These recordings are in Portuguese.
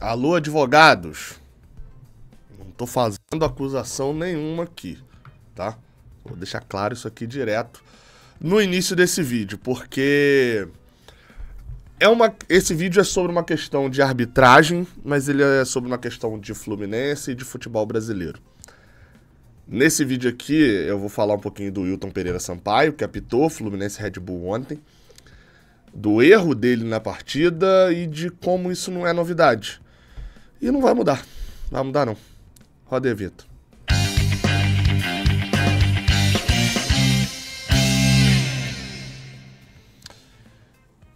Alô, advogados. Não tô fazendo acusação nenhuma aqui, tá? Vou deixar claro isso aqui direto no início desse vídeo, porque é uma, esse vídeo é sobre uma questão de arbitragem, mas ele é sobre uma questão de Fluminense e de futebol brasileiro. Nesse vídeo aqui, eu vou falar um pouquinho do Wilton Pereira Sampaio, que apitou Fluminense Red Bull ontem, do erro dele na partida e de como isso não é novidade. E não vai mudar. não Vai mudar não. Roda aí, Vitor.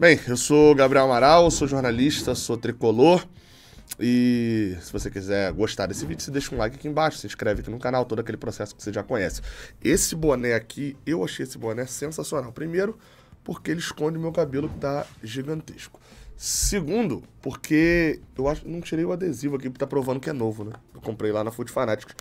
Bem, eu sou Gabriel Amaral, sou jornalista, sou tricolor. E se você quiser gostar desse vídeo, você deixa um like aqui embaixo, se inscreve aqui no canal, todo aquele processo que você já conhece. Esse boné aqui, eu achei esse boné sensacional. Primeiro, porque ele esconde meu cabelo que tá gigantesco. Segundo, porque eu acho não tirei o adesivo aqui, porque tá provando que é novo, né? Eu comprei lá na Food Fanatics.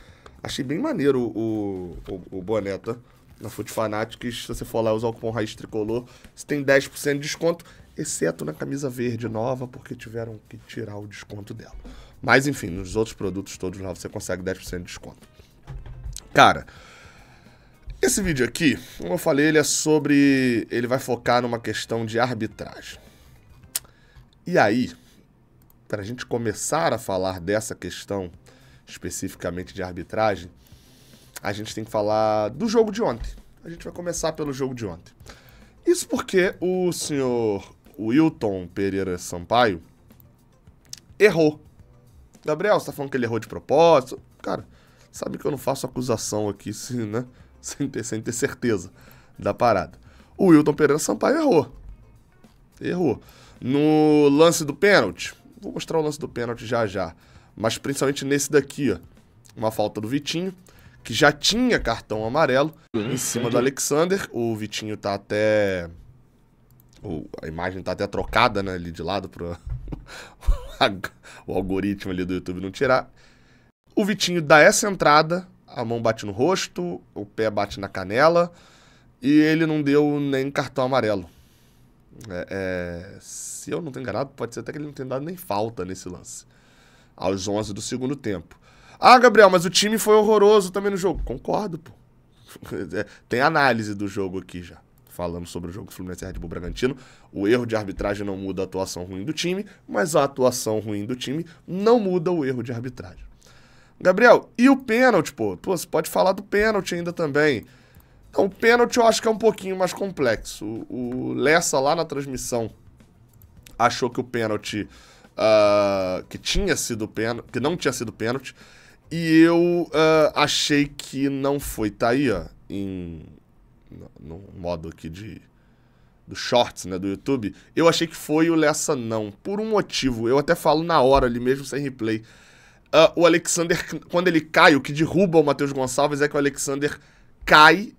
Achei bem maneiro o, o, o boné, tá? Na Food Fanatics, se você for lá usar o cupom Raiz Tricolor, você tem 10% de desconto, exceto na camisa verde nova, porque tiveram que tirar o desconto dela. Mas enfim, nos outros produtos todos lá você consegue 10% de desconto. Cara, esse vídeo aqui, como eu falei, ele é sobre. Ele vai focar numa questão de arbitragem. E aí, para a gente começar a falar dessa questão especificamente de arbitragem, a gente tem que falar do jogo de ontem. A gente vai começar pelo jogo de ontem. Isso porque o senhor Wilton Pereira Sampaio errou. Gabriel, você tá falando que ele errou de propósito? Cara, sabe que eu não faço acusação aqui sim, né? sem, ter, sem ter certeza da parada. O Wilton Pereira Sampaio errou. Errou. No lance do pênalti, vou mostrar o lance do pênalti já já, mas principalmente nesse daqui, ó, uma falta do Vitinho, que já tinha cartão amarelo em cima do Alexander. O Vitinho tá até. A imagem tá até trocada, né? Ali de lado pro. o algoritmo ali do YouTube não tirar. O Vitinho dá essa entrada, a mão bate no rosto, o pé bate na canela, e ele não deu nem cartão amarelo. É, é, se eu não tenho enganado, pode ser até que ele não tenha dado nem falta nesse lance. Aos 11 do segundo tempo. Ah, Gabriel, mas o time foi horroroso também no jogo. Concordo, pô. É, tem análise do jogo aqui já. Falamos sobre o jogo do Fluminense e Red Bull Bragantino. O erro de arbitragem não muda a atuação ruim do time, mas a atuação ruim do time não muda o erro de arbitragem. Gabriel, e o pênalti, pô? Pô, você pode falar do pênalti ainda também. Então, é o pênalti eu acho que é um pouquinho mais complexo. O Lessa, lá na transmissão, achou que o pênalti. Uh, que tinha sido pênalti. que não tinha sido pênalti. E eu uh, achei que não foi. Tá aí, ó. Em, no, modo aqui de. do shorts, né? Do YouTube. Eu achei que foi o Lessa não. Por um motivo. Eu até falo na hora ali mesmo, sem replay. Uh, o Alexander, quando ele cai, o que derruba o Matheus Gonçalves é que o Alexander cai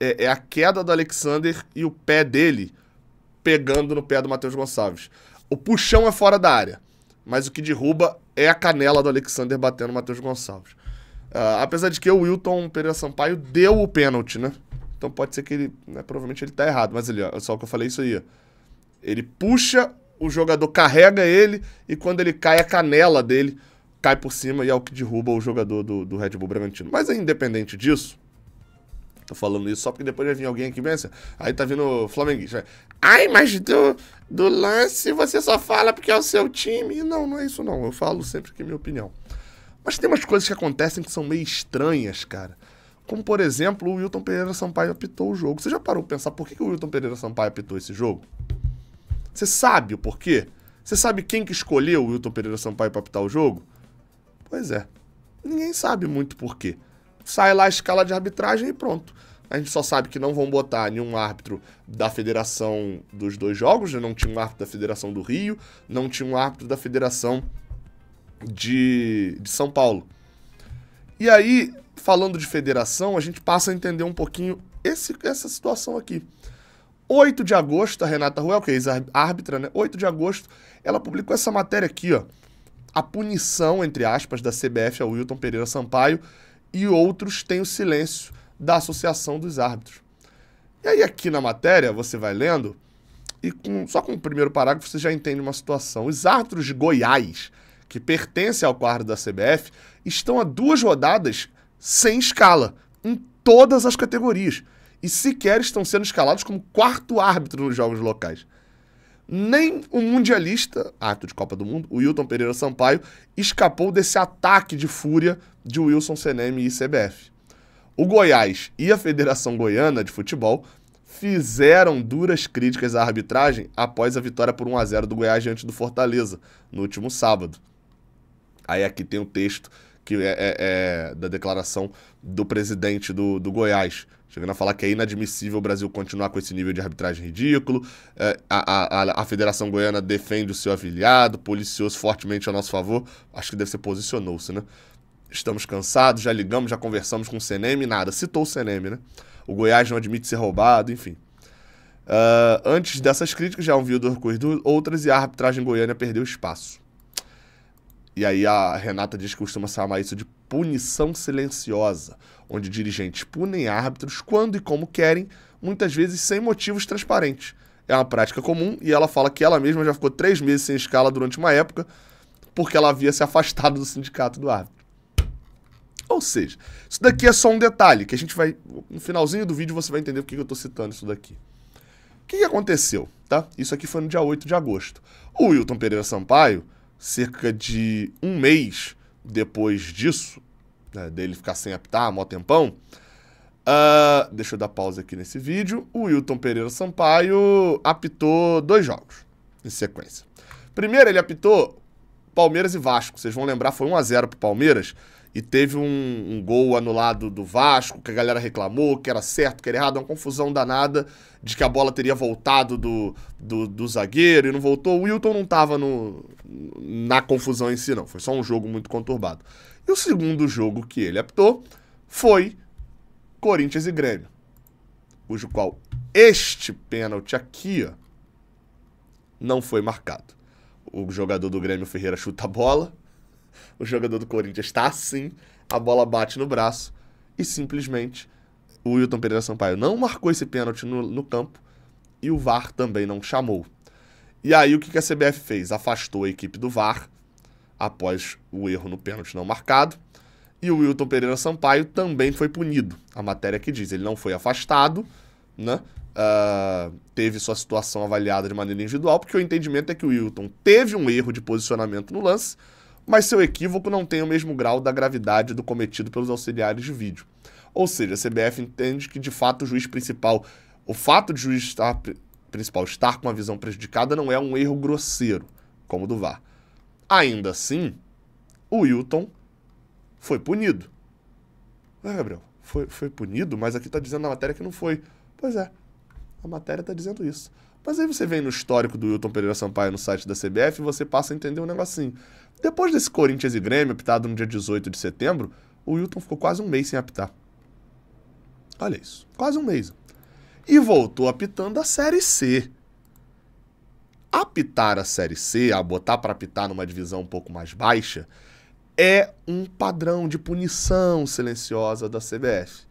é, é a queda do Alexander e o pé dele pegando no pé do Matheus Gonçalves. O puxão é fora da área, mas o que derruba é a canela do Alexander batendo o Matheus Gonçalves. Uh, apesar de que o Wilton Pereira Sampaio deu o pênalti, né? Então pode ser que ele. Né, provavelmente ele tá errado, mas ele, ó, só que eu falei isso aí. Ó. Ele puxa, o jogador carrega ele e quando ele cai, a canela dele cai por cima e é o que derruba o jogador do, do Red Bull Bragantino. Mas é independente disso, Tô falando isso só porque depois vai vir alguém aqui pensa. Aí tá vindo o Flamenguista. Ai, mas do, do lance você só fala porque é o seu time. Não, não é isso não. Eu falo sempre que é minha opinião. Mas tem umas coisas que acontecem que são meio estranhas, cara. Como, por exemplo, o Wilton Pereira Sampaio apitou o jogo. Você já parou pra pensar por que, o Wilton Pereira Sampaio apitou esse jogo? Você sabe o porquê? Você sabe quem que escolheu o Wilton Pereira Sampaio para apitar o jogo? Pois é. Ninguém sabe muito porquê sai lá a escala de arbitragem e pronto. A gente só sabe que não vão botar nenhum árbitro da federação dos dois jogos, né? não tinha um árbitro da federação do Rio, não tinha um árbitro da federação de, de São Paulo. E aí, falando de federação, a gente passa a entender um pouquinho esse, essa situação aqui. 8 de agosto, a Renata Ruel, que é ex-árbitra, né? 8 de agosto, ela publicou essa matéria aqui, ó. A punição, entre aspas, da CBF ao Wilton Pereira Sampaio e outros têm o silêncio da Associação dos Árbitros. E aí, aqui na matéria, você vai lendo e com, só com o primeiro parágrafo você já entende uma situação. Os árbitros de Goiás, que pertencem ao quadro da CBF, estão há duas rodadas sem escala, em todas as categorias, e sequer estão sendo escalados como quarto árbitro nos jogos locais. Nem o mundialista, ato de Copa do Mundo, o Wilton Pereira Sampaio, escapou desse ataque de fúria de Wilson Seneme e ICBF. O Goiás e a Federação Goiana de Futebol fizeram duras críticas à arbitragem após a vitória por 1 a 0 do Goiás diante do Fortaleza no último sábado. Aí aqui tem o um texto que é, é, é da declaração do presidente do, do Goiás, chegando a falar que é inadmissível o Brasil continuar com esse nível de arbitragem ridículo. É, a, a, a Federação Goiana defende o seu afiliado, policiou-se fortemente a nosso favor. Acho que deve ser posicionou-se, né? Estamos cansados, já ligamos, já conversamos com o CNM, nada. Citou o CNM, né? O Goiás não admite ser roubado, enfim. Uh, antes dessas críticas, já ouviu vídeo do outras e a arbitragem goiana perdeu espaço. E aí a Renata diz que costuma chamar isso de punição silenciosa, onde dirigentes punem árbitros quando e como querem, muitas vezes sem motivos transparentes. É uma prática comum e ela fala que ela mesma já ficou três meses sem escala durante uma época porque ela havia se afastado do sindicato do árbitro. Ou seja, isso daqui é só um detalhe que a gente vai. No finalzinho do vídeo você vai entender porque que eu estou citando isso daqui. O que, que aconteceu? Tá? Isso aqui foi no dia 8 de agosto. O Wilton Pereira Sampaio cerca de um mês depois disso, né, dele ficar sem apitar mó tempão, uh, deixa eu dar pausa aqui nesse vídeo, o Wilton Pereira Sampaio apitou dois jogos em sequência. Primeiro ele apitou Palmeiras e Vasco, vocês vão lembrar, foi 1 a 0 pro Palmeiras, e teve um, um, gol anulado do Vasco, que a galera reclamou, que era certo, que era errado, uma confusão danada de que a bola teria voltado do, do, do zagueiro e não voltou. O Wilton não estava no, na confusão em si, não. Foi só um jogo muito conturbado. E o segundo jogo que ele apitou foi Corinthians e Grêmio, cujo qual este pênalti aqui ó, não foi marcado. O jogador do Grêmio Ferreira chuta a bola, o jogador do Corinthians está assim, a bola bate no braço e simplesmente o Wilton Pereira Sampaio não marcou esse pênalti no, no campo e o VAR também não chamou. E aí o que a CBF fez? Afastou a equipe do VAR após o erro no pênalti não marcado. E o Wilton Pereira Sampaio também foi punido. A matéria que diz, ele não foi afastado, né? Uh, teve sua situação avaliada de maneira individual, porque o entendimento é que o Wilton teve um erro de posicionamento no lance mas seu equívoco não tem o mesmo grau da gravidade do cometido pelos auxiliares de vídeo. Ou seja, a CBF entende que de fato o juiz principal, o fato de o juiz estar, principal estar com a visão prejudicada não é um erro grosseiro, como o do VAR. Ainda assim, o Wilton foi punido. É, Gabriel, foi, foi punido, mas aqui está dizendo na matéria que não foi. Pois é, a matéria está dizendo isso. Mas aí você vem no histórico do Wilton Pereira Sampaio no site da CBF e você passa a entender um negocinho. Depois desse Corinthians e Grêmio, apitado no dia 18 de setembro, o Wilton ficou quase um mês sem apitar. Olha isso, quase um mês. E voltou apitando a Série C. Apitar a Série C, a botar para apitar numa divisão um pouco mais baixa, é um padrão de punição silenciosa da CBF.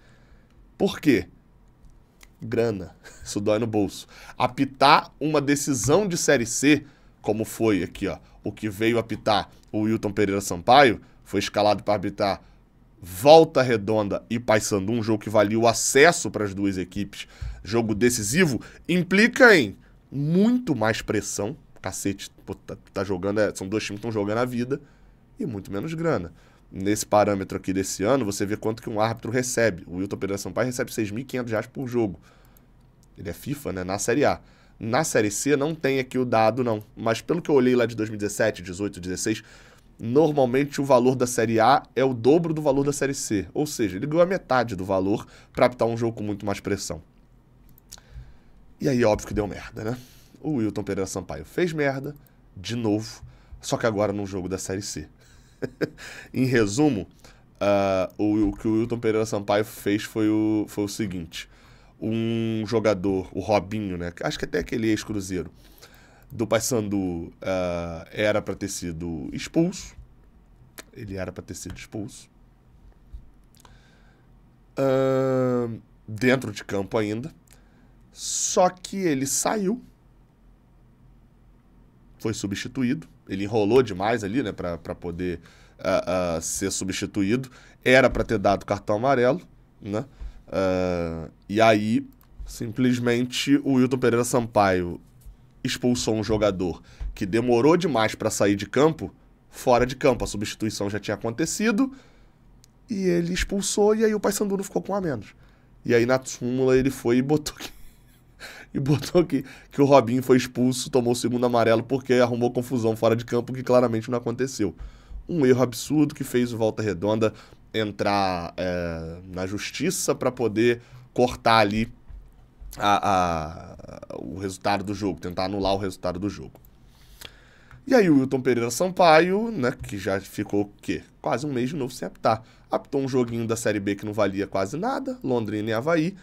Por quê? Grana. Isso dói no bolso. Apitar uma decisão de Série C, como foi aqui, ó o que veio apitar o Wilton Pereira Sampaio, foi escalado para arbitrar Volta Redonda e Paysandu, um jogo que valia o acesso para as duas equipes, jogo decisivo, implica em muito mais pressão, cacete, pô, tá, tá jogando, é, são dois times que estão jogando a vida, e muito menos grana. Nesse parâmetro aqui desse ano, você vê quanto que um árbitro recebe. O Wilton Pereira Sampaio recebe R$ 6.500 por jogo. Ele é FIFA, né? Na Série A. Na Série C não tem aqui o dado, não. Mas pelo que eu olhei lá de 2017, 18, 16, normalmente o valor da Série A é o dobro do valor da Série C. Ou seja, ele ganhou a metade do valor para apitar um jogo com muito mais pressão. E aí, óbvio que deu merda, né? O Wilton Pereira Sampaio fez merda, de novo, só que agora num jogo da Série C. em resumo, uh, o, o, que o Wilton Pereira Sampaio fez foi o, foi o seguinte um jogador, o Robinho, né? Acho que até aquele ex-cruzeiro do Paysandu uh, era para ter sido expulso. Ele era para ter sido expulso. Uh, dentro de campo ainda. Só que ele saiu. Foi substituído. Ele enrolou demais ali, né? Para poder uh, ser substituído. Era para ter dado cartão amarelo, né? Uh, e aí, simplesmente, o Wilton Pereira Sampaio expulsou um jogador que demorou demais para sair de campo, fora de campo. A substituição já tinha acontecido e ele expulsou e aí o Paysandu não ficou com a menos. E aí na súmula ele foi e botou que e botou que, que o Robinho foi expulso, tomou o segundo amarelo porque arrumou confusão fora de campo que claramente não aconteceu. Um erro absurdo que fez o Volta Redonda entrar é, na justiça para poder cortar ali a, a, o resultado do jogo, tentar anular o resultado do jogo. E aí o Wilton Pereira Sampaio, né, que já ficou o quê? Quase um mês de novo sem apitar. Apitou um joguinho da Série B que não valia quase nada, Londrina e Havaí,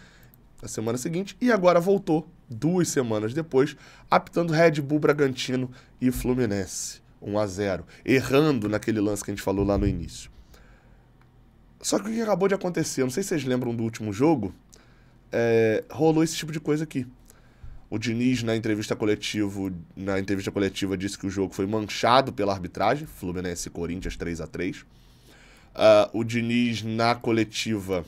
na semana seguinte, e agora voltou, duas semanas depois, apitando Red Bull Bragantino e Fluminense, 1 a 0 errando naquele lance que a gente falou lá no início. Só que o que acabou de acontecer, não sei se vocês lembram do último jogo, é, rolou esse tipo de coisa aqui. O Diniz, na entrevista, coletivo, na entrevista coletiva, disse que o jogo foi manchado pela arbitragem, Fluminense e Corinthians 3 a 3 ah, O Diniz, na coletiva,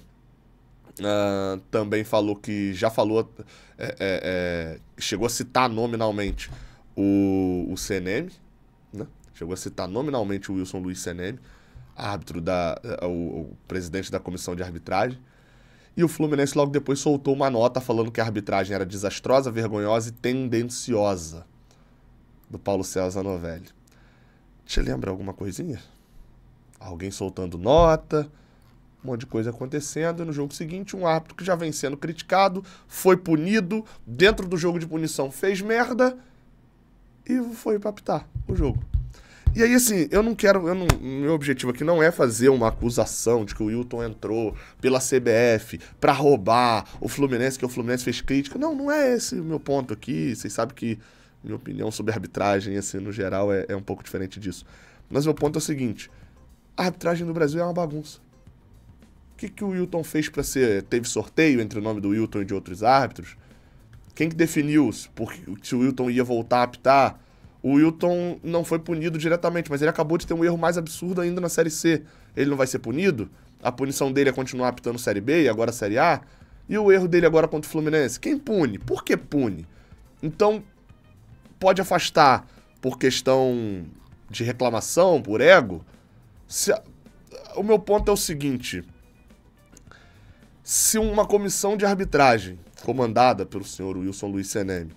uh, também falou que já falou, é, é, é, chegou a citar nominalmente o, o CNM, né? chegou a citar nominalmente o Wilson Luiz CNM, árbitro da. Eh, o, o presidente da comissão de arbitragem. E o Fluminense logo depois soltou uma nota falando que a arbitragem era desastrosa, vergonhosa e tendenciosa do Paulo César Novelli. Te lembra alguma coisinha? Alguém soltando nota, um monte de coisa acontecendo, e no jogo seguinte, um árbitro que já vem sendo criticado, foi punido, dentro do jogo de punição fez merda e foi pra apitar o jogo. E aí, assim, eu não quero. Eu não, meu objetivo aqui não é fazer uma acusação de que o Wilton entrou pela CBF para roubar o Fluminense, que o Fluminense fez crítica. Não, não é esse o meu ponto aqui. Vocês sabem que minha opinião sobre arbitragem, assim, no geral, é, é um pouco diferente disso. Mas meu ponto é o seguinte: a arbitragem do Brasil é uma bagunça. O que, que o Wilton fez para ser. Teve sorteio entre o nome do Wilton e de outros árbitros? Quem que definiu se, porque, se o Wilton ia voltar a apitar? O Wilton não foi punido diretamente, mas ele acabou de ter um erro mais absurdo ainda na Série C. Ele não vai ser punido? A punição dele é continuar apitando Série B e agora Série A? E o erro dele agora contra o Fluminense? Quem pune? Por que pune? Então, pode afastar por questão de reclamação, por ego? Se, o meu ponto é o seguinte: se uma comissão de arbitragem comandada pelo senhor Wilson Luiz Seneme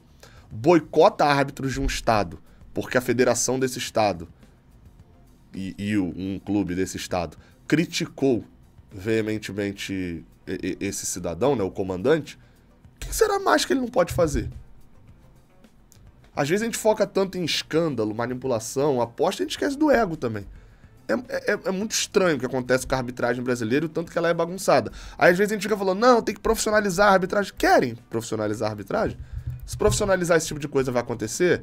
boicota árbitros de um estado porque a federação desse estado e, e um clube desse estado criticou veementemente esse cidadão, né, o comandante, o que será mais que ele não pode fazer? Às vezes a gente foca tanto em escândalo, manipulação, aposta, a gente esquece do ego também. É, é, é, é muito estranho o que acontece com a arbitragem brasileira, o tanto que ela é bagunçada. Aí às vezes a gente fica falando, não, tem que profissionalizar a arbitragem. Querem profissionalizar a arbitragem? Se profissionalizar esse tipo de coisa vai acontecer,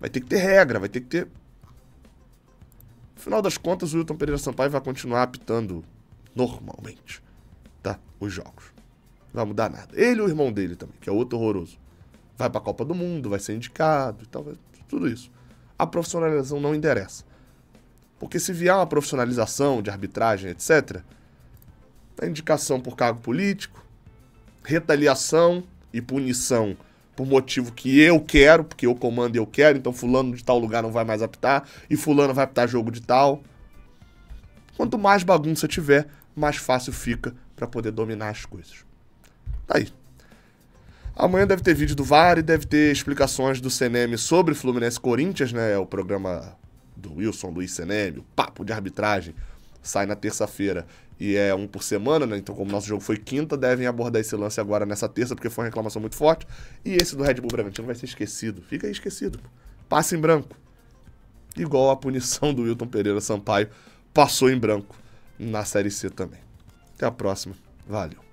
Vai ter que ter regra, vai ter que ter. No final das contas, o Wilton Pereira Sampaio vai continuar apitando normalmente, tá? Os jogos. Não vai mudar nada. Ele e o irmão dele também, que é outro horroroso. Vai pra Copa do Mundo, vai ser indicado e tal, tudo isso. A profissionalização não endereça. Porque se vier uma profissionalização de arbitragem, etc., a indicação por cargo político, retaliação e punição por motivo que eu quero, porque eu comando e eu quero, então fulano de tal lugar não vai mais apitar, e fulano vai apitar jogo de tal. Quanto mais bagunça tiver, mais fácil fica para poder dominar as coisas. Tá aí. Amanhã deve ter vídeo do VAR e deve ter explicações do CNM sobre Fluminense Corinthians, né? É o programa do Wilson Luiz CNM, o papo de arbitragem sai na terça-feira e é um por semana, né? Então, como nosso jogo foi quinta, devem abordar esse lance agora nessa terça, porque foi uma reclamação muito forte. E esse do Red Bull Bragantino vai ser esquecido. Fica aí esquecido. Passa em branco. Igual a punição do Wilton Pereira Sampaio passou em branco na Série C também. Até a próxima. Valeu.